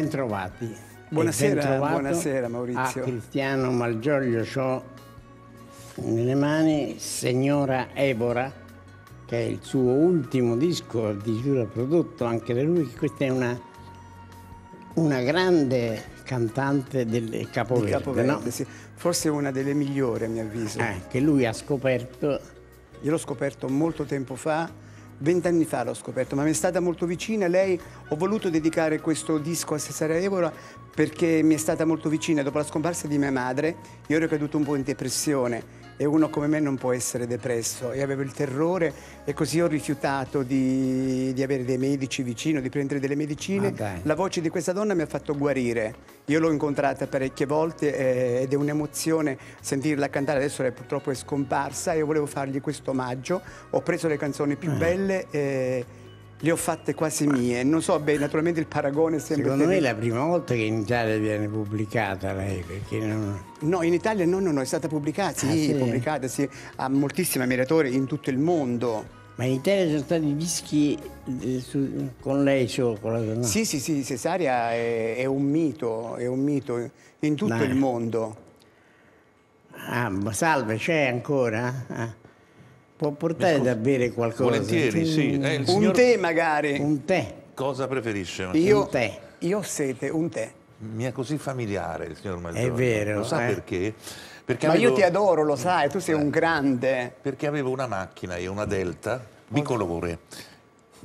Bentrovati. Buonasera, buonasera Maurizio. A Cristiano Malgioglio ho nelle mani Signora Evora, che è il suo ultimo disco addirittura prodotto anche da lui. Questa è una, una grande cantante del Capoverde. Capoverde no? sì. Forse una delle migliori a mio avviso. Eh, che lui ha scoperto. Io l'ho scoperto molto tempo fa vent'anni fa l'ho scoperto, ma mi è stata molto vicina. Lei ho voluto dedicare questo disco a Cesare Evora perché mi è stata molto vicina. Dopo la scomparsa di mia madre, io ero caduto un po' in depressione e uno come me non può essere depresso e avevo il terrore e così ho rifiutato di, di avere dei medici vicino, di prendere delle medicine. Ah, La voce di questa donna mi ha fatto guarire. Io l'ho incontrata parecchie volte eh, ed è un'emozione sentirla cantare, adesso è, purtroppo è scomparsa e io volevo fargli questo omaggio. Ho preso le canzoni più eh. belle eh. e le ho fatte quasi mie. Non so, beh, naturalmente il paragone è sembra. Secondo terribile. me è la prima volta che in Italia viene pubblicata lei, perché non... No, in Italia no, no, no, è stata pubblicata, sì, ah, sì. pubblicata sì, a moltissimi ammiratori in tutto il mondo. Ma in Italia sono stati dischi eh, su, con lei solo? No? Sì, sì, sì, Cesaria è, è, un mito, è un mito in tutto no. il mondo. Ah, ma salve, c'è ancora? Ah. Può portare da bere qualcosa? Volentieri, sì. Mm. Eh, signor... Un tè magari. Un tè. Cosa preferisce? Io, un tè. Io sete, un tè. Mi è così familiare il signor Maggiore. È vero. Lo sa eh? perché? perché? Ma avevo... io ti adoro, lo sai, tu sei eh. un grande. Perché avevo una macchina, io una Delta, bicolore. Okay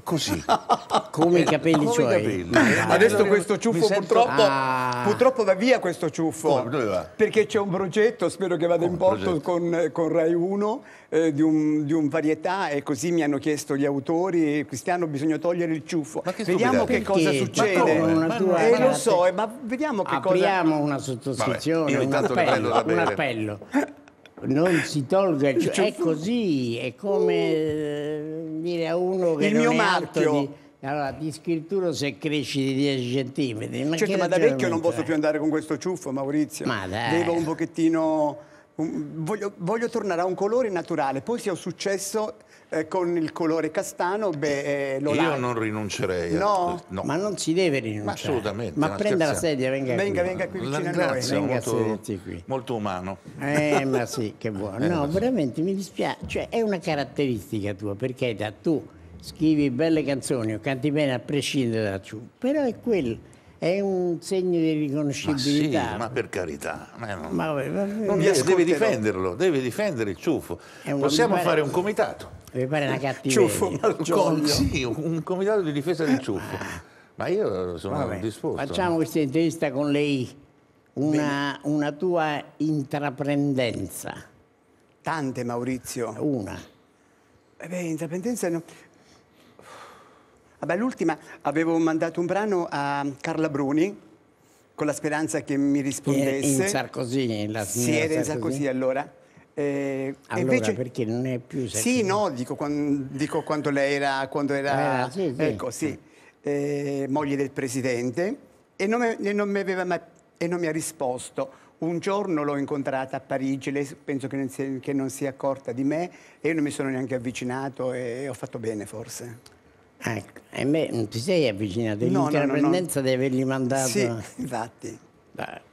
così come i capelli come cioè. i capelli. adesso questo ciuffo sento... purtroppo, ah. purtroppo va via questo ciuffo oh, perché c'è un progetto spero che vada oh, in porto con, con, Rai 1 eh, di, un, di, un, varietà e così mi hanno chiesto gli autori Cristiano bisogna togliere il ciuffo ma che vediamo che cosa succede eh, lo so eh, ma vediamo che Apriamo cosa apriamo una sottoscrizione Vabbè, un, appello, un appello non si tolga, cioè, è così, è come eh, dire a uno che il mio marchio. Di, allora, di scrittura se cresci di 10 centimetri. Ma certo, ma da vecchio non posso più andare con questo ciuffo, Maurizio. Ma dai. Devo un pochettino... Un, voglio, voglio tornare a un colore naturale, poi se ho successo eh, con il colore castano, beh, eh, lo Io like. non rinuncerei. No? A... no? ma non si deve rinunciare. Ma assolutamente. Ma prenda la sedia, venga, venga qui. Venga qui vicino a noi. Venga molto, qui. molto umano. Eh, ma sì, che buono. Eh, no, veramente mi dispiace. Cioè, è una caratteristica tua, perché da tu scrivi belle canzoni o canti bene a prescindere da ciò, però è quello è un segno di riconoscibilità. Ma, sì, ma per carità, ma non, ma vabbè, vabbè, non deve, deve difenderlo, deve difendere il ciuffo. Possiamo fare un comitato. Mi pare una cattiveria. Ciuffo, con, sì, un comitato di difesa del ciuffo. Ah. Ma io sono vabbè, disposto. Facciamo questa intervista con lei. Una, una, tua intraprendenza? Tante, Maurizio. Una. Eh beh, intraprendenza no. Vabbè, l'ultima avevo mandato un brano a Carla Bruni con la speranza che mi rispondesse. In Sarkozy, la Sì, era in Sarkozy allora. Eh, allora, invece, perché non è più Sarkozy? Sì, no, dico, quando, dico quando lei era, quando era ah, sì, sì. Ecco, sì, eh, moglie del presidente e non, non mi aveva mai, e non mi ha risposto. Un giorno l'ho incontrata a Parigi, lei penso che non, si, che non sia accorta di me e io non mi sono neanche avvicinato e ho fatto bene forse. Ecco, e me non mm, ti sei avvicinato, no, l'interpendenza no, no, no. di avergli mandato... Sì, infatti. Beh.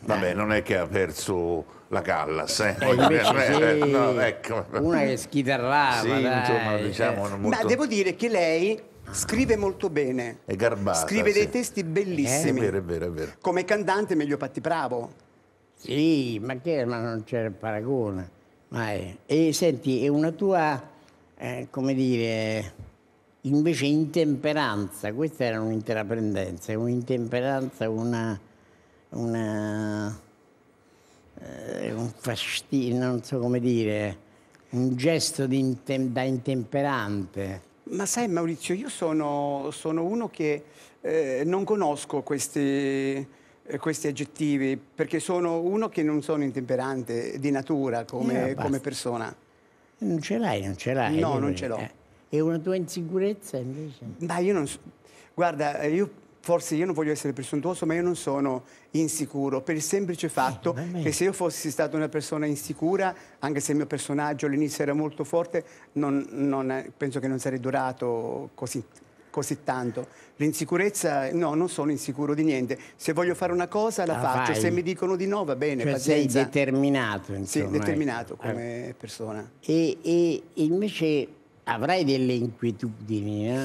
Vabbè, non è che ha perso la Callas, eh. eh sì, eh, no, ecco. una che schitarrava. Sì, insomma, diciamo, eh, molto... Ma devo dire che lei ah. scrive molto bene. È garbata. Scrive sì. dei testi bellissimi. Eh, è vero, è vero, è vero. Come cantante meglio Patti Bravo. Sì, ma, che, ma non c'era il paragone. Mai. E senti, è una tua, eh, come dire invece intemperanza, questa era un'intraprendenza, un'intemperanza, una, una eh, un fastidio, non so come dire, un gesto intem- da intemperante. Ma sai Maurizio, io sono, sono uno che eh, non conosco questi, eh, questi, aggettivi, perché sono uno che non sono intemperante di natura come, eh, come persona. Non ce l'hai, non ce l'hai. No, eh, non ce l'ho. È una tua insicurezza invece? Ma io non so. Guarda, eh, io forse io non voglio essere presuntuoso, ma io non sono insicuro per il semplice eh, fatto eh, che se io fossi stata una persona insicura, anche se il mio personaggio all'inizio era molto forte, non, non, eh, penso che non sarei durato così, così tanto. L'insicurezza, no, non sono insicuro di niente. Se voglio fare una cosa la ah, faccio, vai. se mi dicono di no va bene, cioè pazienza. sei determinato, insomma. Sì, ecco. determinato come eh. persona. E, e invece avrai delle inquietudini, eh?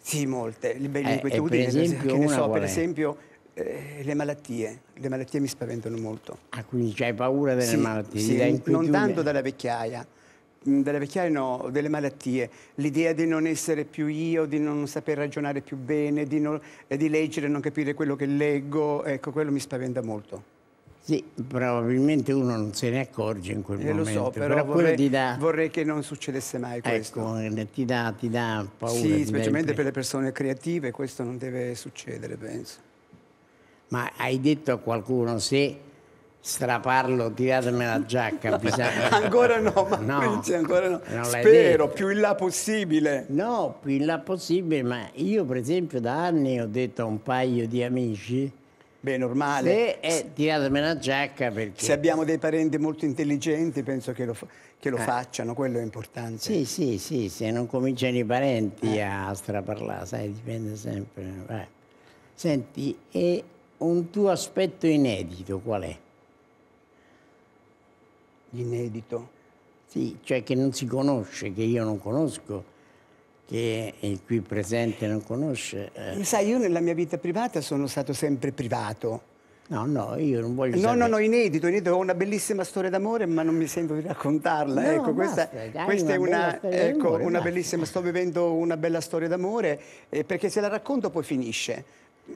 Sì, molte. le eh, inquietudini, eh, per esempio, ne so, per esempio eh, le malattie. Le malattie mi spaventano molto. Ah, quindi hai paura delle sì, malattie? Sì, non tanto dalla vecchiaia. Mm, Della vecchiaia no, delle malattie. L'idea di non essere più io, di non saper ragionare più bene, di, non, di leggere, non capire quello che leggo, ecco, quello mi spaventa molto. Sì, probabilmente uno non se ne accorge in quel eh, momento. Lo so, però, però vorrei, dà... vorrei, che non succedesse mai ecco, questo. Ecco, ti dà, ti dà paura. Sì, specialmente dai... per le persone creative questo non deve succedere, penso. Ma hai detto a qualcuno se straparlo, tiratemi la giacca. ancora no, ma no, ancora no. Spero più in là possibile. No, più in là possibile, ma io per esempio da anni ho detto a un paio di amici Beh, normale. Se è tirato una giacca perché... Se abbiamo dei parenti molto intelligenti penso che lo, che lo ah. facciano, quello è importante. Sì, sì, sì, se non cominciano i parenti eh. a straparlare, sai, dipende sempre. Vai. Eh. Senti, e un tuo aspetto inedito qual è? Inedito? Sì, cioè che non si conosce, che io non conosco che il qui presente non conosce. Eh. Sai, io nella mia vita privata sono stato sempre privato. No, no, io non voglio... No, sapere. no, no, inedito, inedito, ho una bellissima storia d'amore, ma non mi sento di raccontarla. No, ecco, basta, questa, questa è una, ecco, una bellissima, sto vivendo una bella storia d'amore, eh, perché se la racconto poi finisce.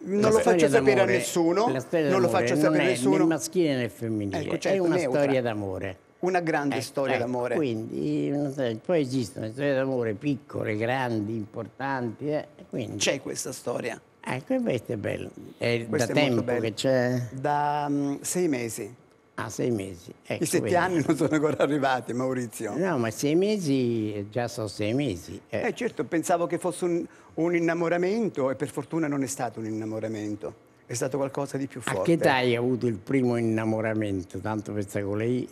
Non la lo faccio sapere a nessuno, non lo faccio sapere a nessuno. Né maschile né femminile, ecco, certo, è una neutra. storia d'amore. Una grande ecco, storia ecco, d'amore. Quindi, poi esistono storie d'amore piccole, grandi, importanti. Eh, C'è questa storia? Ecco, questo è bello. È questo da è tempo che c'è? Da um, sei mesi. Ah, sei mesi. Ecco, I sette vedi. anni non sono ancora arrivati, Maurizio. No, ma sei mesi eh, già sono sei mesi. Eh, eh certo, pensavo che fosse un, un, innamoramento e per fortuna non è stato un innamoramento. È stato qualcosa di più forte. A che età hai avuto il primo innamoramento? Tanto per questa con lei...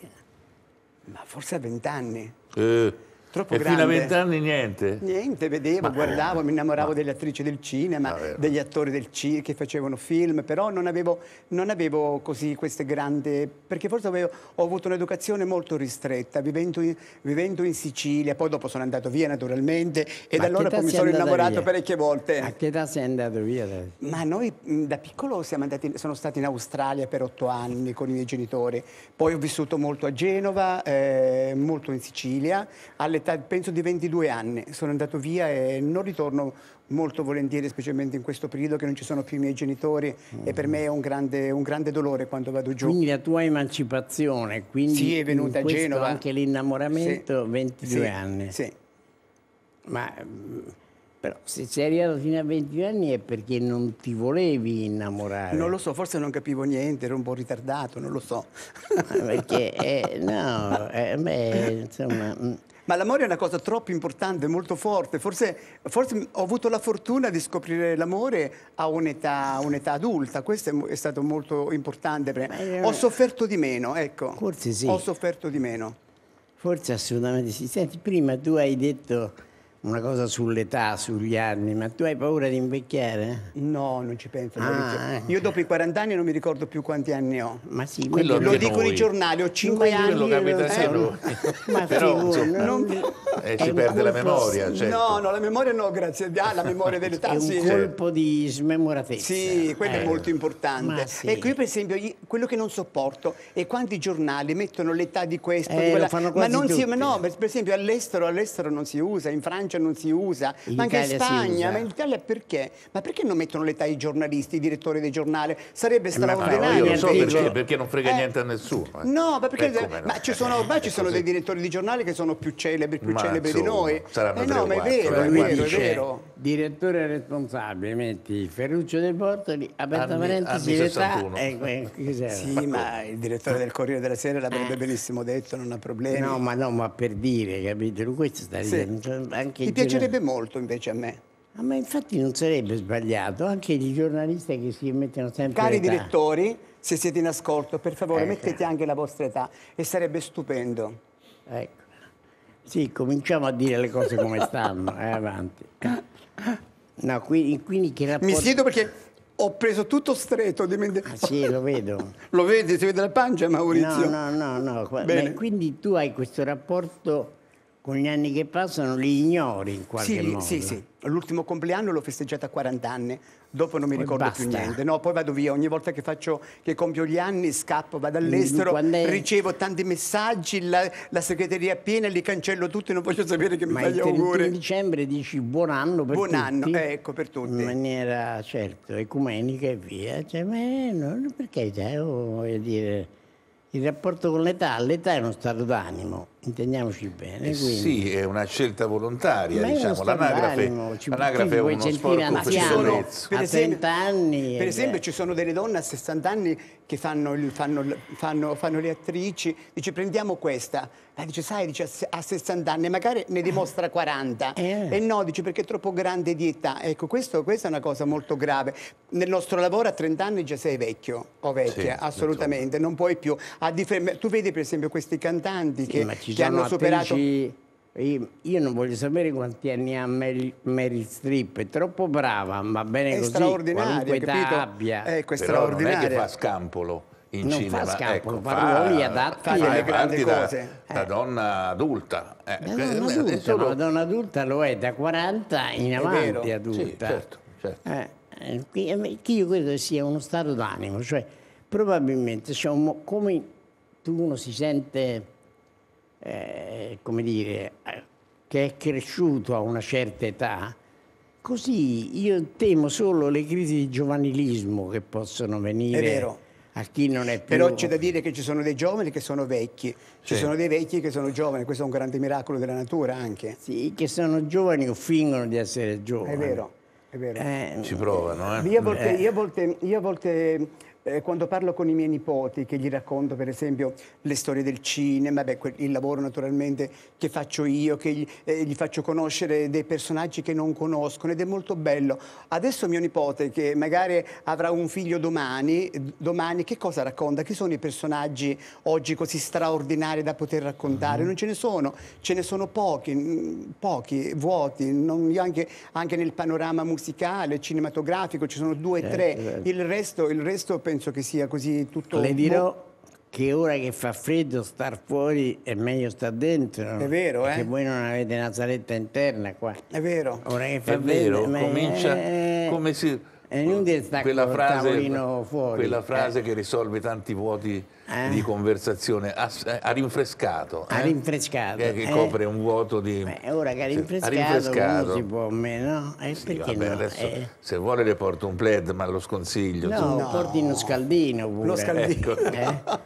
Ma forse a vent'anni. Eh. Troppo e grande. fino a vent'anni niente? Niente, vedevo, Ma eh, guardavo, mi innamoravo Ma... delle attrici del cinema, degli attori del cinema che facevano film, però non avevo, non avevo così queste grandi... perché forse avevo, ho avuto un'educazione molto ristretta, vivendo in, vivendo in, Sicilia, poi dopo sono andato via naturalmente e Ma da allora poi mi sono innamorato via? parecchie volte. A che età sei andato via? Dai? Ma noi mm, da piccolo siamo andati, sono stati in Australia per otto anni con i miei genitori, poi ho vissuto molto a Genova, eh, molto in Sicilia, alle realtà penso di 22 anni, sono andato via e non ritorno molto volentieri, specialmente in questo periodo che non ci sono più i miei genitori mm. e per me è un grande, un grande, dolore quando vado giù. Quindi la tua emancipazione, quindi sì, è venuta a Genova. anche l'innamoramento, sì. 22 sì. anni. Sì. Ma però se sei arrivato fino a 22 anni è perché non ti volevi innamorare. Non lo so, forse non capivo niente, ero un po' ritardato, non lo so. Ah, perché, eh, no, eh, beh, insomma ma l'amore è una cosa troppo importante, molto forte. Forse, forse ho avuto la fortuna di scoprire l'amore a un'età, un adulta, questo è, è, stato molto importante. Per Beh, ho sofferto di meno, ecco. Forse sì. Ho sofferto di meno. Forse assolutamente sì. Senti, prima tu hai detto una cosa sull'età, sugli anni, ma tu hai paura di invecchiare? No, non ci penso. Ah, io dopo i 40 anni non mi ricordo più quanti anni ho. Ma sì, quello lo, dicono i giornali, ho 5 anni. Quello capita eh, ma però sì, non... eh, ci perde la memoria. Certo. No, no, la memoria no, grazie. Ah, la memoria dell'età. è un colpo di smemoratezza. Sì, quello eh. è molto importante. Sì. Ecco, io per esempio, quello che non sopporto è quanti giornali mettono l'età di questo, eh, di quella. ma non tutti. si, ma no, per esempio all'estero, all'estero non si usa, in Francia Francia non si usa, in ma anche Italia in Spagna, ma in Italia perché? Ma perché non mettono l'età ai giornalisti, i direttori dei giornali? Sarebbe eh, straordinario. Ma io so perché, perché, non frega eh, niente a nessuno. Eh. No, ma perché Beh, ma ci sono, ormai ci sono dei direttori di giornali che sono più celebri, più ma celebri insomma, di noi. eh no, ma è eh, vero, è vero, è vero. Direttore responsabile, metti Ferruccio De Bortoli, aperta parentesi, l'età eh, Sì, ma il direttore del Corriere della Sera l'avrebbe eh. benissimo detto, non ha problemi. No, ma no, ma per dire, capito? Questo sta dicendo, sì. Cioè, anche ti piacerebbe molto invece a me. Ah, ma infatti non sarebbe sbagliato, anche i giornalisti che si mettono sempre Cari direttori, se siete in ascolto, per favore ecco. mettete certo. anche la vostra età e sarebbe stupendo. Ecco. Sì, cominciamo a dire le cose come stanno, eh, avanti. No, qui, quindi che rapporto... Mi siedo perché ho preso tutto stretto. Di Ah sì, lo vedo. lo vedi, si vede la pancia Maurizio? No, no, no, no. Bene. Beh, quindi tu hai questo rapporto con gli anni che passano li ignori in qualche sì, modo. Sì, sì, l'ultimo compleanno l'ho festeggiato a 40 anni, dopo non mi poi ricordo basta. più niente. No, poi vado via, ogni volta che, faccio, che compio gli anni scappo, vado mm, all'estero, è... ricevo tanti messaggi, la, la segreteria è piena, li cancello tutti, non voglio sapere che Ma mi fai gli auguri. Ma il dicembre dici buon anno per buon tutti. Buon anno, eh, ecco, per tutti. In maniera, certo, ecumenica e via. Cioè, eh, non, perché, cioè, oh, voglio dire, il rapporto con l'età, l'età è uno stato d'animo intendiamoci bene. Eh sì, è una scelta volontaria, diciamo. L'anagrafe, l'anagrafe è uno sport professionale. Per esempio, anni, per esempio ci sono delle donne a 60 anni che fanno, fanno, fanno, fanno le attrici, dice prendiamo questa, Ma dice sai, dice, a 60 anni, magari ne dimostra 40. Eh. E no, dice perché è troppo grande di età. Ecco, questo, questa è una cosa molto grave. Nel nostro lavoro a 30 anni già sei vecchio o vecchia, sì, assolutamente, non puoi più. tu vedi per esempio questi cantanti che ci hanno diciamo, superato... Attrici... Io non voglio sapere quanti anni ha Meryl Streep, è troppo brava, ma bene è così, qualunque età capito? abbia. Ecco, eh, è straordinaria. non è che fa scampolo in non cinema. Ecco, fa scampolo, ecco, fa ruoli adatti alle eh. grandi cose. Da, da eh. donna adulta. Eh. Da donna adulta, solo... donna adulta lo è da 40 in avanti adulta. Sì, certo, certo. Eh, io credo che sia uno stato d'animo, cioè probabilmente cioè, come uno si sente eh, come dire, eh, che è cresciuto a una certa età, così io temo solo le crisi di giovanilismo che possono venire. È vero. A chi non è più... Però c'è da dire che ci sono dei giovani che sono vecchi, ci sì. sono dei vecchi che sono giovani, questo è un grande miracolo della natura anche. Sì, che sono giovani o fingono di essere giovani. È vero, è vero. Eh, Ci provano, eh? Io a volte, io a volte, io a volte eh, quando parlo con i miei nipoti, che gli racconto per esempio le storie del cinema, beh, quel, il lavoro naturalmente che faccio io, che gli, eh, gli, faccio conoscere dei personaggi che non conoscono ed è molto bello. Adesso mio nipote, che magari avrà un figlio domani, domani che cosa racconta? Chi sono i personaggi oggi così straordinari da poter raccontare? Mm-hmm. Non ce ne sono, ce ne sono pochi, mm, pochi, vuoti, non, anche, anche, nel panorama musicale, cinematografico, ci sono due o eh, tre, certo. il resto, il resto penso penso che sia così tutto... Le dirò che ora che fa freddo star fuori è meglio star dentro. È vero, perché eh? Perché voi non avete una saletta interna qua. È vero. Ora che fa è vero, freddo, comincia è... Eh, come si... È inutile stare con il tavolino fuori. Quella frase eh. che risolve tanti vuoti eh? di conversazione, ha, ha rinfrescato. Ha eh? rinfrescato. Che, che eh? copre un vuoto di... Beh, ora che ha rinfrescato, ha rinfrescato. si può meno. Eh, sì, vabbè, no? adesso, eh. Se vuole le porto un plaid, ma lo sconsiglio. No, no. porti uno scaldino pure. Lo scaldino. Ecco.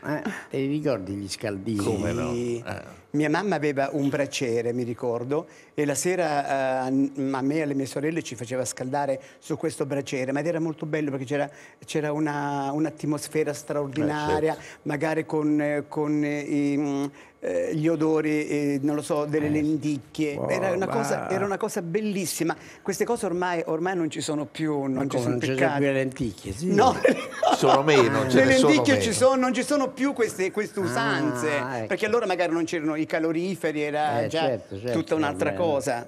Te li ricordi gli scaldini? Come no? Mia mamma aveva un braciere, mi ricordo, e la sera eh, a me e alle mie sorelle ci faceva scaldare su questo braciere, ma era molto bello perché c'era, un'atmosfera un straordinaria, Beh, certo. magari con, eh, con eh, i, mm, eh, gli odori, non lo so, delle lenticchie. Wow, era, una cosa, era, una cosa, bellissima. Queste cose ormai, ormai non ci sono più, non ma ci sono non più le lenticchie, sì. No, sono meno. Ah, le lenticchie sono meno. Ci sono, non ci sono più queste, queste ah, usanze, ah, ecco. perché allora magari non c'erano i caloriferi, era eh, già certo, certo, tutta un'altra cosa.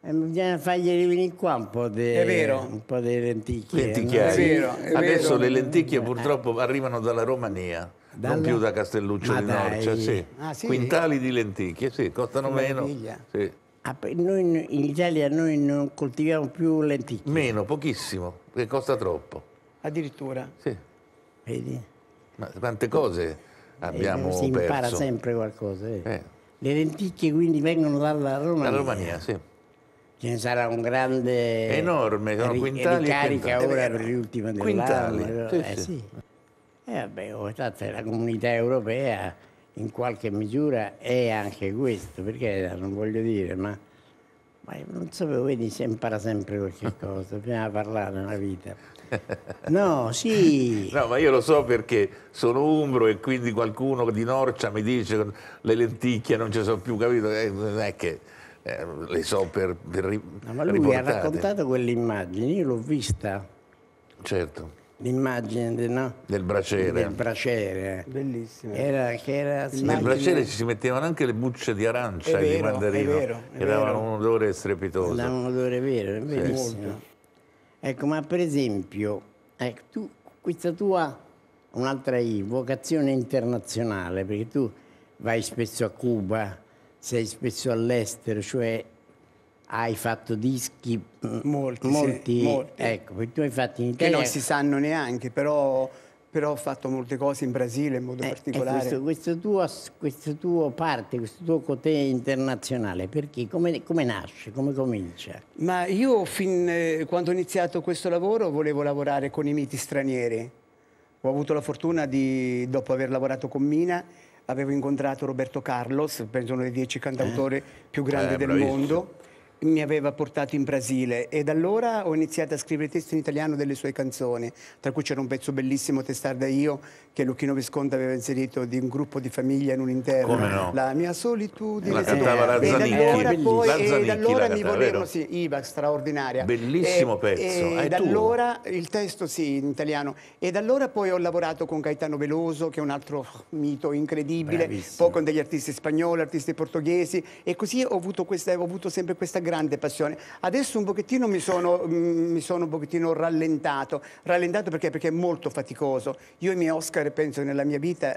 Eh, bisogna fargli venire qua un po' di lenticchie. lenticchie. No? È vero, è Adesso vero. le lenticchie purtroppo eh. arrivano dalla Romania. Dalla... Non più da Castelluccio Ma di dai. Norcia, cioè, sì. Ah, sì, quintali sì. di lenticchie, sì, costano meno. Ah, noi in Italia noi non coltiviamo più lenticchie. Meno, pochissimo, perché costa troppo. Addirittura? Sì. Vedi? Ma tante cose abbiamo eh, si perso. impara sempre qualcosa. Eh. Eh. Le lenticchie quindi vengono dalla Romania. Dalla Romania, sì. Ce ne sarà un grande... Enorme, sono ri- quintali. Ricarica quintali. ora per l'ultima dell'anno. eh, sì. E eh, vabbè, oh, tanto la comunità europea in qualche misura è anche questo, perché non voglio dire, ma, ma non so, vedi, si impara sempre qualche cosa, bisogna parlare nella vita. No, sì. No, ma io lo so perché sono umbro e quindi qualcuno di Norcia mi dice le lenticchie non ci sono più, capito? Eh, non è che eh, le so per, per no, Ma lui riportate. ha raccontato quell'immagine, io l'ho vista. Certo. L'immagine de, no? del braciere. Del braciere. Bellissimo. Era, era Nel braciere ci si mettevano anche le bucce di arancia e di mandarino. È vero, è che davano un odore strepitoso. Davano un odore vero, è bellissimo. Sì. Ecco, ma per esempio, ecco, tu, questa tua, un'altra vocazione internazionale, perché tu vai spesso a Cuba, sei spesso all'estero, cioè hai fatto dischi molti, molti, sì, molti. ecco, tu hai fatto in Italia che non si sanno neanche, però però ho fatto molte cose in Brasile in modo eh, particolare. Eh, questo, questo, tuo, questo, tuo, parte, questo tuo cotè internazionale, perché? Come, come, nasce? Come comincia? Ma io fin eh, quando ho iniziato questo lavoro volevo lavorare con i miti stranieri. Ho avuto la fortuna di, dopo aver lavorato con Mina, avevo incontrato Roberto Carlos, penso uno dei dieci cantautori eh. più grandi eh, del bravissimo. mondo mi aveva portato in Brasile e da allora ho iniziato a scrivere testi in italiano delle sue canzoni, tra cui c'era un pezzo bellissimo, Testarda Io, che Luchino Visconti aveva inserito di un gruppo di famiglia in un intero. Come no? La mia solitudine. La cantava Larzanicchi. E da allora, poi, e da allora cantava, mi volevano, sì, Iva, straordinaria. Bellissimo e, pezzo. E è da tuo. allora, il testo sì, in italiano. E da allora poi ho lavorato con Gaetano Veloso, che è un altro mito incredibile, Bravissimo. poi con degli artisti spagnoli, artisti portoghesi, e così ho avuto, questa, ho avuto sempre questa grande passione. Adesso un pochettino mi sono, mm, mi sono un pochettino rallentato, rallentato perché, perché è molto faticoso. Io i miei Oscar penso che nella mia vita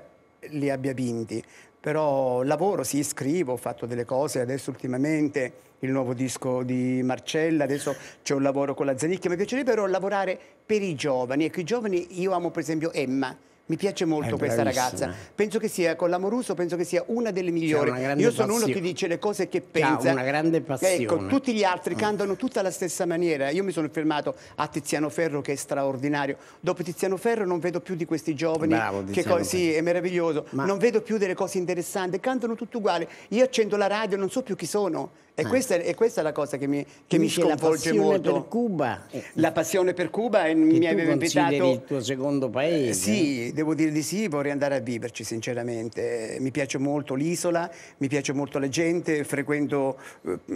li abbia vinti, però lavoro, sì, scrivo, ho fatto delle cose, adesso ultimamente il nuovo disco di Marcella, adesso c'è un lavoro con la Zanicchia, mi piacerebbe però lavorare per i giovani, ecco i giovani, io amo per esempio Emma, mi piace molto questa ragazza. Penso che sia con l'amoroso, penso che sia una delle migliori. Una Io sono passione. uno che dice le cose che pensa. Ha una grande ecco, passione. Ecco, tutti gli altri mm. cantano tutta la stessa maniera. Io mi sono fermato a Tiziano Ferro che è straordinario. Dopo Tiziano Ferro non vedo più di questi giovani Bravo, che co- sì, è meraviglioso. Ma... Non vedo più delle cose interessanti, cantano tutto uguali. Io accendo la radio, non so più chi sono. E, eh. questa, e, questa, è la cosa che mi, che mi sconvolge molto. Per Cuba. Eh. La passione per Cuba che mi aveva invitato. il tuo secondo eh, paese. sì, devo dire di sì, vorrei andare a viverci sinceramente. Mi piace molto l'isola, mi piace molto la gente, frequento,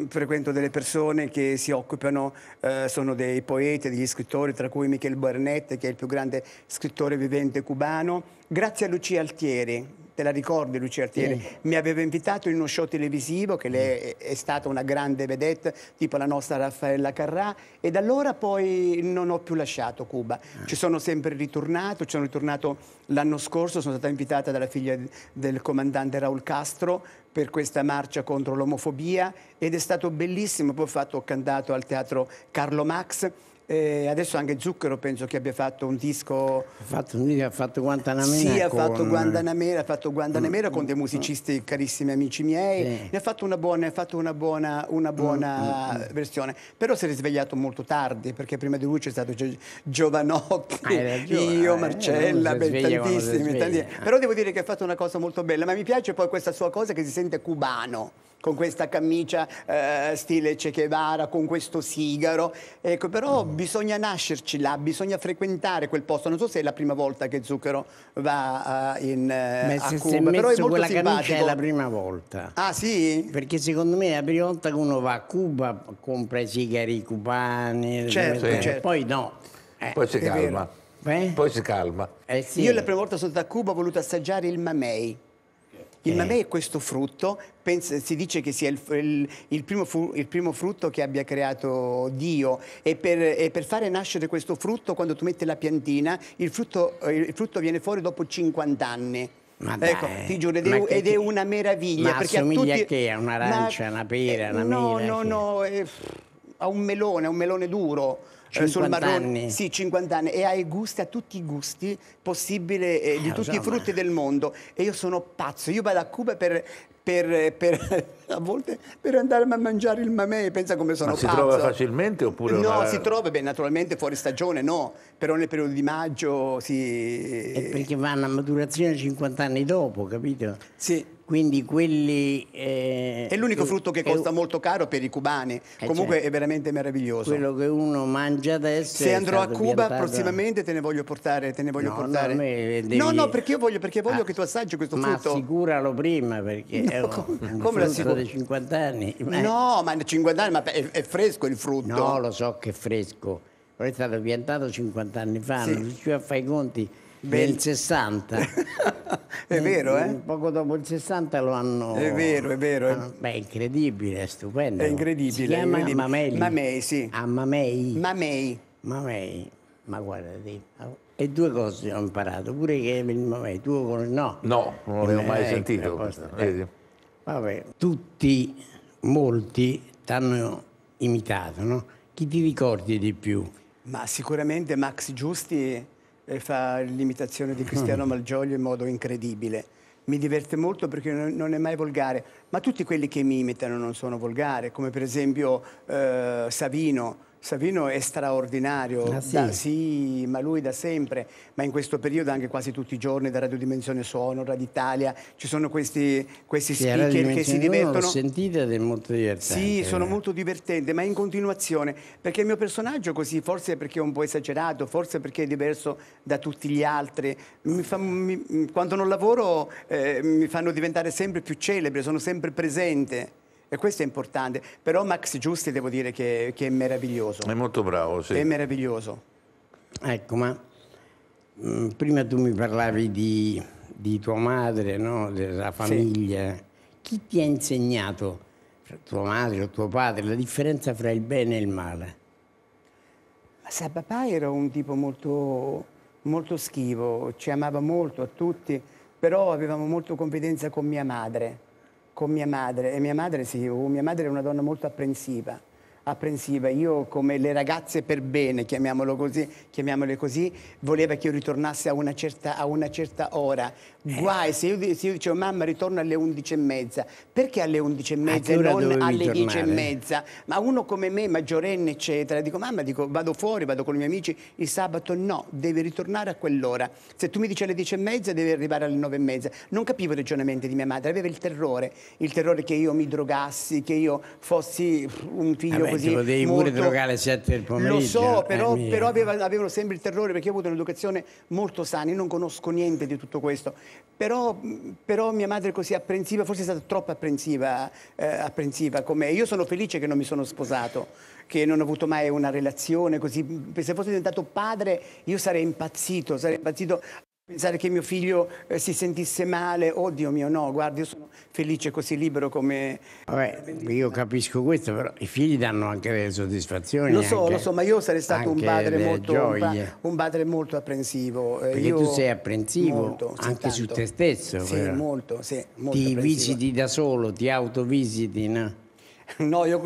frequento delle persone che si occupano, eh, sono dei poeti, degli scrittori, tra cui Michel Barnett, che è il più grande scrittore vivente cubano. Grazie a Lucia Altieri, te la ricordi Lucia Artieri, sì. mi aveva invitato in uno show televisivo che lei è, stata una grande vedette, tipo la nostra Raffaella Carrà, e da allora poi non ho più lasciato Cuba. Eh. Ci sono sempre ritornato, ci sono ritornato l'anno scorso, sono stata invitata dalla figlia del comandante Raul Castro per questa marcia contro l'omofobia ed è stato bellissimo, poi ho, fatto, ho cantato al teatro Carlo Max eh, adesso anche Zucchero penso che abbia fatto un disco. Ha fatto, ha fatto Guantanamera. Sì, ha fatto con... Guantanamera, ha fatto Guantanamera mm, con dei musicisti carissimi amici miei. Sì. Ne ha fatto una buona, fatto una buona, una buona mm, mm, mm, mm, versione. Però si è risvegliato molto tardi perché prima di lui c'è stato Gio Giovanotti, ah, io, eh, Marcella, eh, tantissimi, tantissimi. Però devo dire che ha fatto una cosa molto bella. Ma mi piace poi questa sua cosa che si sente cubano con questa camicia eh, stile Che Guevara, con questo sigaro. Ecco, però mm. bisogna nascerci là, bisogna frequentare quel posto. Non so se è la prima volta che Zucchero va uh, in, uh, a Cuba, però è molto quella simpatico. è la prima volta. Ah, sì? Perché secondo me è la prima volta che uno va a Cuba, compra i sigari cubani, certo, eh, certo. poi no. Eh, poi si calma. Eh? Poi si calma. Eh sì. Io la prima volta sono stata a Cuba ho voluto assaggiare il mamei. Il eh. mamè è questo frutto, pensa, si dice che sia il, il, il, primo fu, il, primo frutto che abbia creato Dio e per, e per, fare nascere questo frutto quando tu metti la piantina il frutto, eh, frutto viene fuori dopo 50 anni. Ma ecco, dai, ecco, ti giuro, ed, è, ed è una meraviglia. Ma perché assomiglia a, tutti... a che? A un'arancia, una pera, eh, una no, mela? No, no, no, a un melone, a un melone duro eh, sul Anni. Sì, 50 anni. E hai gusti, a tutti i gusti possibili, eh, di eh, tutti i frutti del mondo. E io sono pazzo. Io vado a Cuba per, per, per, a volte per andare a mangiare il mamè, pensa come sono Ma si pazzo. trova facilmente oppure? No, una... si trova, beh, naturalmente fuori stagione no, però nel periodo di maggio si... È perché vanno a maturazione 50 anni dopo, capito? Sì quindi quelli... Eh, è l'unico frutto che costa è, molto caro per i cubani, eh, certo. comunque cioè, è veramente meraviglioso. Quello che uno mangia adesso... Se andrò a Cuba piantato. prossimamente te ne voglio portare, te ne voglio no, portare. No, devi... no, no, perché io voglio, perché voglio ah, che tu assaggi questo ma frutto. Ma assicuralo prima perché no, è un, come, come frutto dei 50 anni. Ma no, ma 50 anni, ma è, è, fresco il frutto. No, lo so che è fresco, però è stato piantato 50 anni fa, sì. non riuscivo a fare i conti Beh. 60. è vero, eh? eh? Poco dopo il 60 lo hanno... È vero, è vero. Eh. Ah, beh, è incredibile, è stupendo. È incredibile. Si chiama incredibile. Mameli. Mamei, sì. Ah, Mamei. Mamei. Mamei. Ma guardati, e due cose ho imparato, pure che il Mamei, tu con... No. No, non l'avevo mai eh, sentito. Questo. Vabbè, tutti, molti, t'hanno imitato, no? Chi ti ricordi di più? Ma sicuramente Max Giusti e fa l'imitazione di Cristiano mm. Malgioglio in modo incredibile. Mi diverte molto perché non è mai volgare, ma tutti quelli che mi imitano non sono volgare, come per esempio eh, Savino, Savino è straordinario, ah, sì. Da, sì. ma lui da sempre, ma in questo periodo anche quasi tutti i giorni da Radio Dimensione Suono, Sonora Italia, ci sono questi, questi sì, speaker che si divertono. L'ho sentita ed è molto divertente. Sì, sono molto divertente, ma in continuazione, perché il mio personaggio così, forse perché è un po' esagerato, forse perché è diverso da tutti gli altri, mi fa, mi, quando non lavoro eh, mi fanno diventare sempre più celebre, sono sempre presente. E questo è importante. Però Max Giusti devo dire che, che è meraviglioso. È molto bravo, sì. È meraviglioso. Ecco, ma mh, mm, prima tu mi parlavi di, di tua madre, no? della famiglia. Sì. Chi ti ha insegnato, tua madre o tuo padre, la differenza fra il bene e il male? Ma sa, papà era un tipo molto, molto schivo, ci amava molto a tutti, però avevamo molto confidenza con mia madre con mia madre e mia madre sì, uh, mia madre è una donna molto apprensiva apprensiva. Io, come le ragazze per bene, così, chiamiamole così, voleva che io ritornasse a una certa, a una certa ora. Eh. Guai, eh. se, io, se io, dicevo, mamma, ritorno alle 11 e mezza, perché alle 11 e mezza e non alle 10 e mezza? Ma uno come me, maggiorenne, eccetera, dico, mamma, dico, vado fuori, vado con i miei amici il sabato, no, devi ritornare a quell'ora. Se tu mi dici alle 10 e mezza devi arrivare alle 9 e mezza. Non capivo il ragionamento di mia madre, aveva il terrore, il terrore che io mi drogassi, che io fossi un figlio... Vabbè, cioè, così. Potevi molto... pure drogare alle 7 del pomeriggio. Lo so, eh, però, però aveva, avevano sempre il terrore perché io ho avuto un'educazione molto sana, io non conosco niente di tutto questo. Però, però mia madre così apprensiva, forse è stata troppo apprensiva, eh, apprensiva con me. Io sono felice che non mi sono sposato che non ho avuto mai una relazione così. Se fossi diventato padre io sarei impazzito, sarei impazzito Pensare che mio figlio eh, si sentisse male, oddio oh mio no, guardi io sono felice così libero come... Vabbè, io capisco questo, però i figli danno anche delle soddisfazioni. Lo so, anche, lo so, ma io sarei stato un padre, molto, un, padre molto apprensivo. Eh, Perché io, tu sei apprensivo molto, anche tanto. su te stesso. Sì, però. molto, sì, molto Ti apprensivo. visiti da solo, ti autovisiti, no? No, io,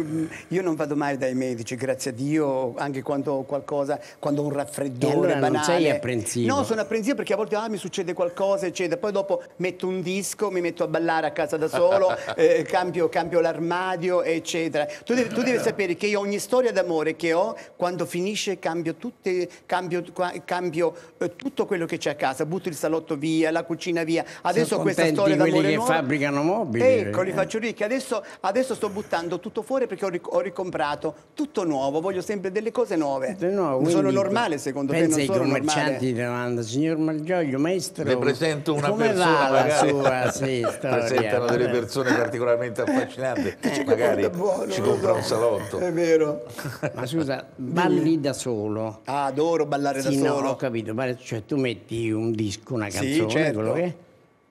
io, non vado mai dai medici, grazie a Dio, anche quando ho qualcosa, quando ho un raffreddore allora banale. non sei apprensivo? No, sono apprensivo perché a volte ah, mi succede qualcosa, eccetera. Poi dopo metto un disco, mi metto a ballare a casa da solo, eh, cambio, cambio l'armadio, eccetera. Tu devi, tu devi, sapere che io ogni storia d'amore che ho, quando finisce cambio, tutte, cambio, cambio eh, tutto quello che c'è a casa, butto il salotto via, la cucina via. Adesso questa storia d'amore... quelli che nuova, fabbricano mobili. Ecco, li faccio ricchi. Adesso, adesso sto buttando tirando tutto fuori perché ho, ric ho ricomprato tutto nuovo, voglio sempre delle cose nuove. No, non sono normale secondo te, non sono commercianti domanda, signor Malgioglio, maestro... Le presento una persona, la Sua, sì, presentano delle persone particolarmente affascinanti, eh, magari buono, ci compra un salotto. È vero. Ma scusa, balli da solo. Ah, adoro ballare sì, da solo. No, ho capito, cioè, tu metti un disco, una canzone, sì, certo. quello che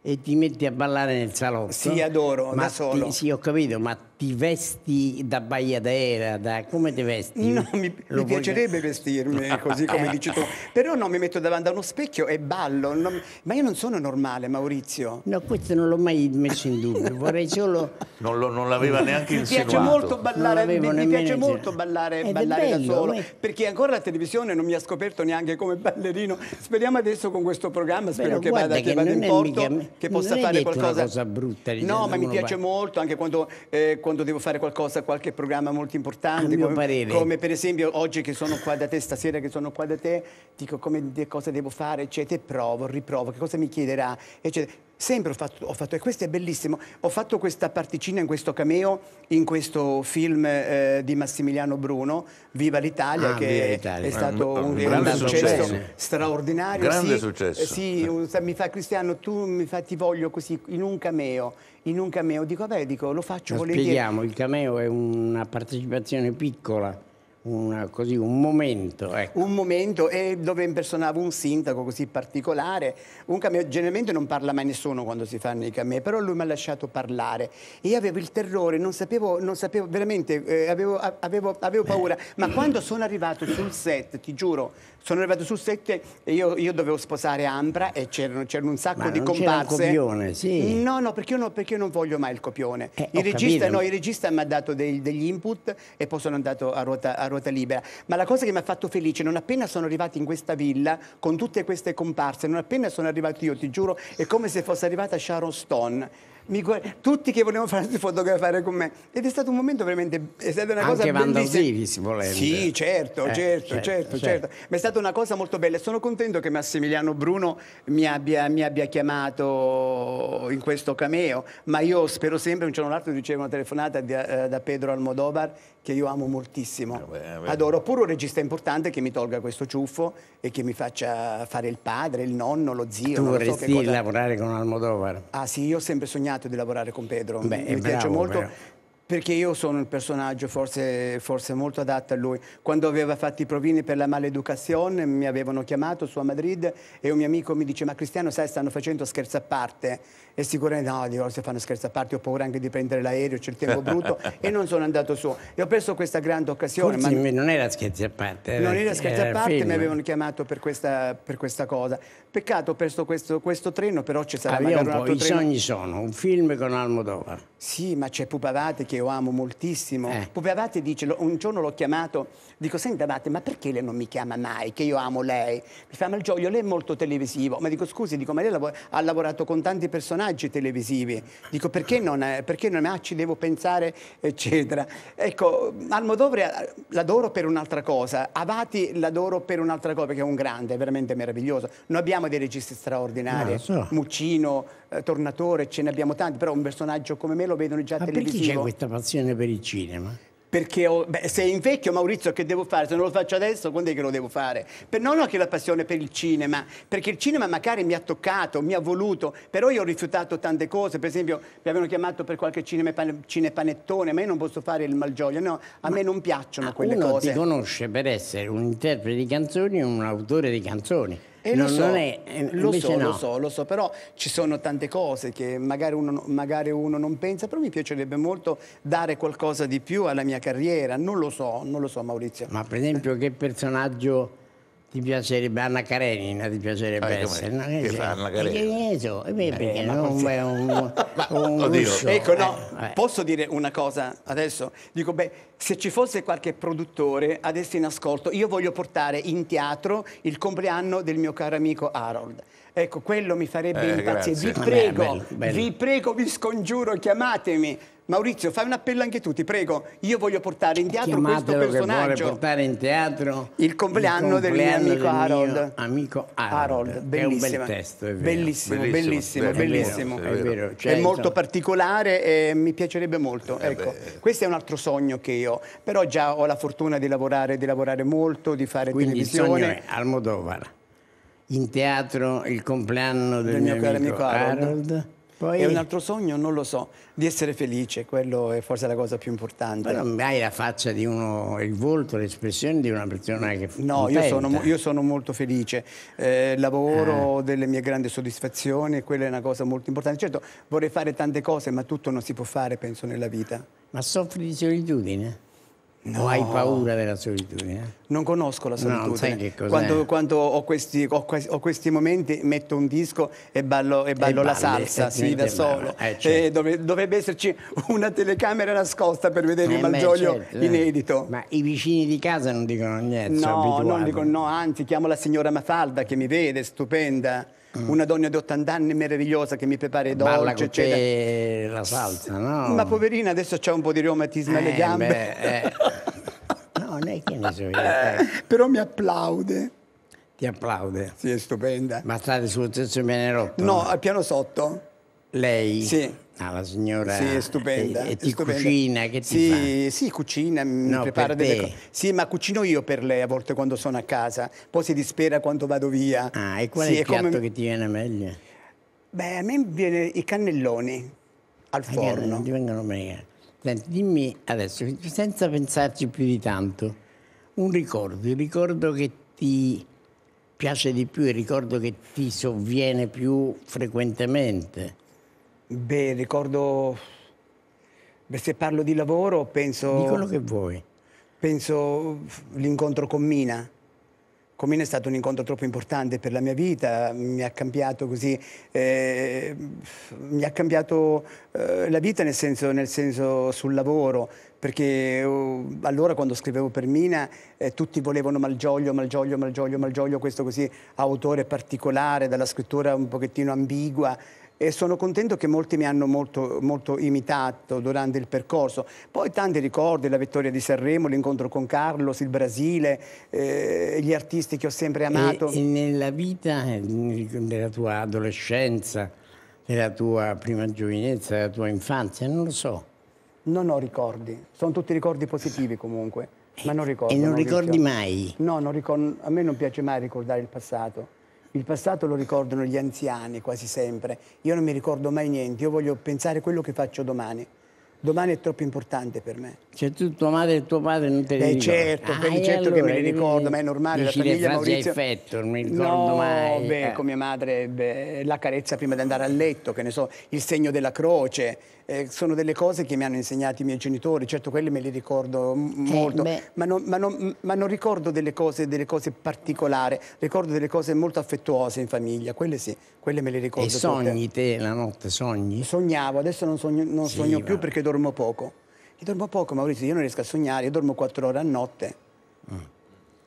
e ti metti a ballare nel salotto. Sì, adoro, ma da solo. Ti, sì, ho capito, ma ti vesti da baiadera, da... come ti vesti? No, mi, mi piacerebbe vestirmi così come dici tu, però no, mi metto davanti a uno specchio e ballo, no, ma io non sono normale Maurizio. No, questo non l'ho mai messo in dubbio, vorrei solo... Non, l'aveva neanche mi insinuato. Piace molto ballare, mi, mi piace molto ballare, ballare bello, da solo, ma... Eh. perché ancora la televisione non mi ha scoperto neanche come ballerino. Speriamo adesso con questo programma, spero però che vada, che che in porto, mica, che possa fare qualcosa... Una cosa brutta. No, ma mi piace va. molto anche quando... Eh, quando devo fare qualcosa, qualche programma molto importante. A come, come, per esempio oggi che sono qua da te, stasera che sono qua da te, dico come, cosa devo fare, eccetera, e provo, riprovo, che cosa mi chiederà, eccetera. Sempre ho fatto, ho fatto, e questo è bellissimo, ho fatto questa particina in questo cameo, in questo film eh, di Massimiliano Bruno, Viva l'Italia, ah, che Viva Italia. è stato un, un grande successo, straordinario. Un Grande sì, successo. Sì, mi fa Cristiano, tu mi fa, ti voglio così, in un cameo in un cameo. Dico, vabbè, dico, lo faccio lo volentieri. Spieghiamo, il cameo è una partecipazione piccola una, così, un momento. Ecco. Un momento e dove impersonavo un sindaco così particolare, un cameo, generalmente non parla mai nessuno quando si fanno i cameo, però lui mi ha lasciato parlare e io avevo il terrore, non sapevo, non sapevo veramente, eh, avevo, avevo, avevo, paura, Beh. ma quando sono arrivato sul set, ti giuro, sono arrivato sul set e io, io dovevo sposare Ambra e c'erano, un sacco ma di comparse. Un copione, sì. No, no, perché io, no, perché io non voglio mai il copione. Eh, il, regista, no, il, regista, mi ha dato dei, degli input e poi sono andato a ruota, a ruota ruota libera. Ma la cosa che mi ha fatto felice, non appena sono arrivati in questa villa con tutte queste comparse, non appena sono arrivato io, ti giuro, è come se fosse arrivata Sharon Stone guarda, tutti che volevano farsi fotografare con me. Ed è stato un momento veramente, è stata una Anche cosa Vandal bellissima. Anche Vandal Sì, certo, eh, certo, certo, certo, certo, Ma è stata una cosa molto bella sono contento che Massimiliano Bruno mi abbia, mi abbia chiamato in questo cameo, ma io spero sempre, un giorno o l'altro ricevo una telefonata da, da Pedro Almodovar che io amo moltissimo. Adoro, pure un regista importante che mi tolga questo ciuffo e che mi faccia fare il padre, il nonno, lo zio. Tu vorresti so lavorare con Almodovar? Ah sì, io ho sempre sognato di lavorare con Pedro, Beh, mi piace molto. Bravo. Perché io sono un personaggio forse, forse, molto adatto a lui. Quando aveva fatto i provini per la maleducazione mi avevano chiamato su a Madrid e un mio amico mi dice ma Cristiano sai stanno facendo scherzo a parte e sicuramente no, dico, se fanno scherzi a parte ho paura anche di prendere l'aereo, c'è il tempo brutto e non sono andato su. E ho perso questa grande occasione. Forse ma... non era scherzi a parte. Era, non era eh, scherzi era a parte, mi avevano chiamato per questa, per questa, cosa. Peccato, ho perso questo, questo treno, però ci sarà Abbiamo ah, magari un, po', un I treno. sogni sono, un film con Almodovar. Sì, ma c'è Pupavate che io amo moltissimo. Eh. Pupavate dice, un giorno l'ho chiamato, dico, senti Vate, ma perché lei non mi chiama mai, che io amo lei? Mi fa, ma il Gioio, lei è molto televisivo. Ma dico, scusi, dico, ma lei ha lavorato con tanti personaggi personaggi televisivi. Dico perché non, perché non ah, ci devo pensare, eccetera. Ecco, Almodovre l'adoro per un'altra cosa, Avati l'adoro per un'altra cosa, perché è un grande, è veramente meraviglioso. Noi abbiamo dei registi straordinari, no, so. Muccino, eh, Tornatore, ce ne abbiamo tanti, però un personaggio come me lo vedono già Ma televisivo. Ma perché c'è questa passione per il cinema? Perché ho, beh, se invecchio Maurizio che devo fare? Se non lo faccio adesso, quando è che lo devo fare? Per, non ho che la passione per il cinema, perché il cinema magari mi ha toccato, mi ha voluto, però io ho rifiutato tante cose, per esempio mi avevano chiamato per qualche cinema cinepanettone, ma io non posso fare il malgioglio, no, a ma me non piacciono ah, quelle uno cose. Uno ti conosce per essere un interprete di canzoni e un autore di canzoni. E eh, non, lo, so, è, eh, lo, so no. lo so, lo so, però ci sono tante cose che magari uno, magari uno, non pensa, però mi piacerebbe molto dare qualcosa di più alla mia carriera, non lo so, non lo so Maurizio. Ma per esempio eh. che personaggio ti piacerebbe Anna Karenina, ti piacerebbe ah, essere. No, che fa Anna Karenina? Che so, eh, beh, eh, perché eh, non è un, ma, un Ecco, no, eh, posso dire una cosa adesso? Dico, beh, se ci fosse qualche produttore adesso in ascolto, io voglio portare in teatro il compleanno del mio caro amico Harold. Ecco, quello mi farebbe eh, impazzire. Vi prego, bello, bello. vi prego, vi scongiuro, chiamatemi Maurizio, fai un appello anche tu, ti prego. Io voglio portare in teatro questo personaggio. Che portare in teatro il compleanno, il compleanno del mio amico del Harold. Mio amico Harold. Harold. Bellissimo. È un bel testo, è vero. Bellissimo, bellissimo, bellissimo. È, vero, è, vero. è, certo. molto particolare e mi piacerebbe molto. Eh, ecco, beh. questo è un altro sogno che io, però già ho la fortuna di lavorare, di lavorare molto, di fare Quindi televisione. Quindi il sogno è Almodovar. In teatro il compleanno del, del mio, mio amico, amico Harold. Harold poi... È un altro sogno, non lo so, di essere felice, quello è forse la cosa più importante. Ma non hai la faccia di uno, il volto, l'espressione di una persona che... No, io sono, io sono, molto felice, eh, lavoro ah. delle mie grandi soddisfazioni, quella è una cosa molto importante. Certo, vorrei fare tante cose, ma tutto non si può fare, penso, nella vita. Ma soffri di solitudine? No. Hai paura della solitudine? Eh? Non conosco la solitudine. No, sai che cos'è? Quando, quando ho, questi, ho, ho, questi, momenti metto un disco e ballo, e ballo e la balli, salsa, sì, da solo. Eh, certo. dove, dovrebbe esserci una telecamera nascosta per vedere eh, il malgioglio certo, inedito. Ma i vicini di casa non dicono niente, No, non dicono no, anzi chiamo la signora Mafalda che mi vede, stupenda. Mm. Una donna di 80 anni meravigliosa che mi prepara i dolci, eccetera. la salsa, no? Ma poverina, adesso c'è un po' di reumatismo eh, alle gambe. Beh, eh. non è che ne so io. Eh, però mi applaude. Ti applaude. Sì, è stupenda. Ma state sul terzo rotto? No, al piano sotto. Lei? Sì. Ah, la signora sì, è stupenda. E, e ti stupenda. cucina, che ti sì, fa? Sì, cucina, mi no, prepara delle cose. Sì, ma cucino io per lei a volte quando sono a casa. Poi si dispera quando vado via. Ah, e qual sì, è il piatto come... che ti viene meglio? Beh, a me viene i cannelloni al forno. Non ti vengono meglio. Senti, dimmi adesso, senza pensarci più di tanto, un ricordo, il ricordo che ti piace di più, il ricordo che ti sovviene più frequentemente. Beh, ricordo... Beh, se parlo di lavoro penso... Di quello che vuoi. Penso l'incontro con Mina Comino è stato un incontro troppo importante per la mia vita, mi ha cambiato così, eh, mi ha cambiato eh, la vita nel senso, nel senso sul lavoro, perché uh, allora quando scrivevo per Mina eh, tutti volevano Malgioglio, Malgioglio, Malgioglio, Malgioglio, questo così autore particolare, dalla scrittura un pochettino ambigua, e sono contento che molti mi hanno molto, molto, imitato durante il percorso. Poi tanti ricordi, la vittoria di Sanremo, l'incontro con Carlos, il Brasile, eh, gli artisti che ho sempre amato. E, e nella vita eh, della tua adolescenza, della tua prima giovinezza, della tua infanzia, non lo so. Non ho ricordi, sono tutti ricordi positivi comunque, ma non ricordo. E non, non ricordi ricordo. mai? No, ricordo, a me non piace mai ricordare il passato il passato lo ricordano gli anziani quasi sempre. Io non mi ricordo mai niente, io voglio pensare a quello che faccio domani. Domani è troppo importante per me. C'è tu, tua madre e tuo padre non te li Beh, ricordi? certo, ah, certo allora, che me li ricordo, ma è normale, la famiglia Maurizio... effetto, non mi ricordo no, mai. beh, eh. con mia madre beh, la carezza prima di andare a letto, che ne so, il segno della croce, eh, sono delle cose che mi hanno insegnato i miei genitori, certo quelle me le ricordo eh, molto, eh, ma, non, ma, non, ma, non, ricordo delle cose, delle cose, particolari, ricordo delle cose molto affettuose in famiglia, quelle sì, quelle me le ricordo. E sogni tutte. te la notte, sogni? Sognavo, adesso non sogno, non sì, sogno più perché dormo poco. Io dormo poco, Maurizio, io non riesco a sognare, io dormo quattro ore a notte. Mm.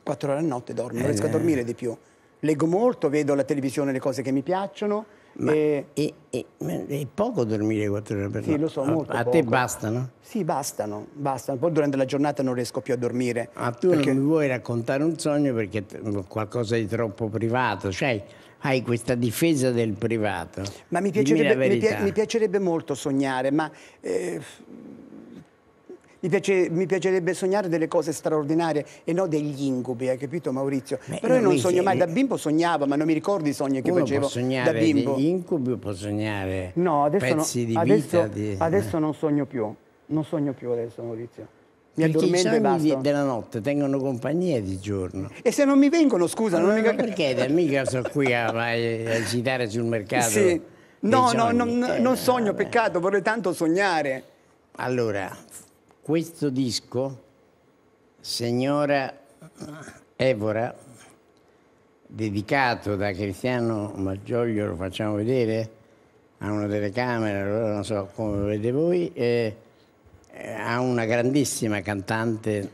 Quattro ore a notte dormo, non eh. riesco a dormire di più. Leggo molto, vedo la televisione, le cose che mi piacciono. Ma e... E, e, e poco dormire quattro ore per notte? Sì, lo so, molto A poco. te bastano? Sì, bastano, bastano. Poi durante la giornata non riesco più a dormire. Ma tu perché... non mi vuoi raccontare un sogno perché è qualcosa di troppo privato, cioè hai questa difesa del privato. Ma mi piacerebbe, mi pi mi piacerebbe molto sognare, ma... Eh, mi, piace, mi, piacerebbe sognare delle cose straordinarie e non degli incubi, hai capito Maurizio? Beh, Però io non sogno mai, da bimbo sognavo, ma non mi ricordi i sogni che Uno facevo da bimbo. Degli incubi o può sognare no, pezzi no, di adesso, vita? Di... Adesso non sogno più, non sogno più adesso Maurizio mi addormento e basta. della notte tengono compagnia di giorno. E se non mi vengono, scusa, allora, non, non mi perché te, mica sono qui a, a, agitare sul mercato. Sì. No, no, non, eh, non sogno, vabbè. peccato, vorrei tanto sognare. Allora, questo disco, signora Evora, dedicato da Cristiano Maggioglio, lo facciamo vedere, a una telecamera, allora non so come lo vedete voi, eh, eh, ha una grandissima cantante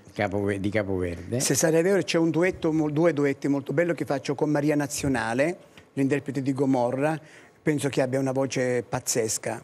di Capoverde. Se sarà vero c'è un duetto, due duetti molto bello che faccio con Maria Nazionale, l'interprete di Gomorra, penso che abbia una voce pazzesca,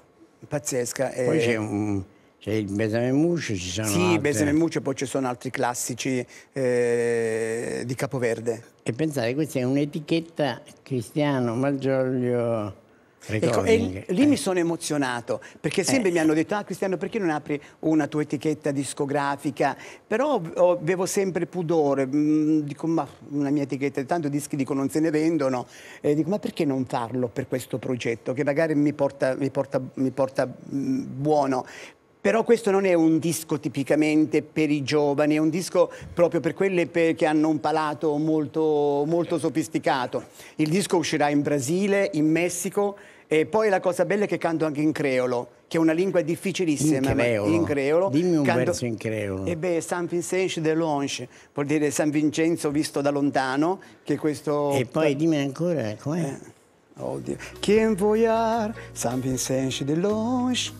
pazzesca. Eh. Poi c'è un... C'è il Besamemuccio, ci sono Sì, altre... Besamemuccio, poi ci sono altri classici eh, di Capoverde. E pensate, questa è un'etichetta Cristiano Malgioglio Ecco, e lì eh. mi sono emozionato, perché eh. sempre eh. mi hanno detto, ah Cristiano perché non apri una tua etichetta discografica? Però avevo sempre pudore, mm, dico ma una mia etichetta, tanto dischi dico non se ne vendono, e dico ma perché non farlo per questo progetto che magari mi porta, mi porta, mi porta mm, buono? Però questo non è un disco tipicamente per i giovani, è un disco proprio per quelle che hanno un palato molto, molto sofisticato. Il disco uscirà in Brasile, in Messico, e poi la cosa bella è che canto anche in creolo, che è una lingua difficilissima. In creolo? In creolo. Dimmi un canto... verso in creolo. E eh beh, San Vincenzo de Longe, vuol dire San Vincenzo visto da lontano, che questo... E poi dimmi ancora, com'è? Eh. Oddio. Chien voyar San Vincenzo de Longe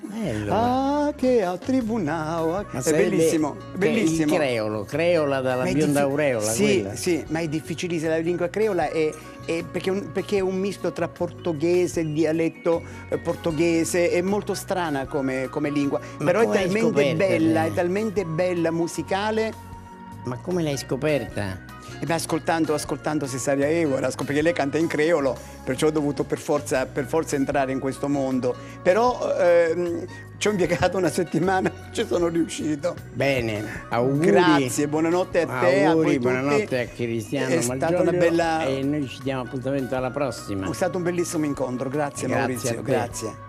Bello. Ah, che a tribunale. È bellissimo, le, bellissimo. creolo, creola dalla bionda aureola. Sì, quella. sì, ma è difficilissima La lingua creola è e eh, perché, un, perché, è un misto tra portoghese, e dialetto eh, portoghese, è molto strana come, come lingua, Ma però è talmente bella, eh? è talmente bella musicale. Ma come l'hai scoperta? e beh, ascoltando, ascoltando Cesaria Evora, perché lei canta in creolo, perciò ho dovuto per forza, per forza entrare in questo mondo. Però ehm, ci ho impiegato una settimana, ci sono riuscito. Bene, auguri. Grazie, buonanotte a te. Auguri, a buonanotte a Cristiano. È Malgioglio stata una bella... E noi ci diamo appuntamento alla prossima. È stato un bellissimo incontro, grazie, grazie Maurizio, grazie.